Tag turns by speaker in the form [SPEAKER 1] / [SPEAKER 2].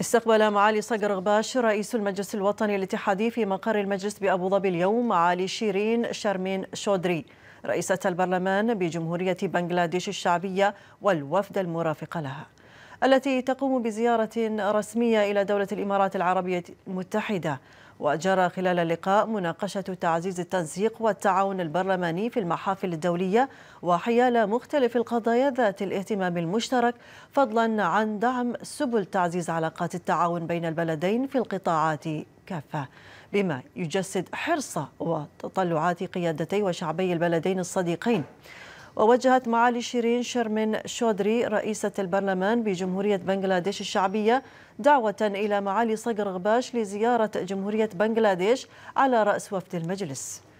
[SPEAKER 1] استقبل معالي صقر غباش رئيس المجلس الوطني الاتحادي في مقر المجلس بأبو ظبي اليوم معالي شيرين شرمين شودري رئيسة البرلمان بجمهورية بنغلاديش الشعبية والوفد المرافق لها التي تقوم بزيارة رسمية إلى دولة الإمارات العربية المتحدة وجرى خلال اللقاء مناقشة تعزيز التنسيق والتعاون البرلماني في المحافل الدولية وحيال مختلف القضايا ذات الاهتمام المشترك فضلا عن دعم سبل تعزيز علاقات التعاون بين البلدين في القطاعات كافة بما يجسد حرص وتطلعات قيادتي وشعبي البلدين الصديقين ووجهت معالي شيرين شرمن شودري رئيسة البرلمان بجمهورية بنغلاديش الشعبية دعوة إلى معالي صقر غباش لزيارة جمهورية بنغلاديش على رأس وفد المجلس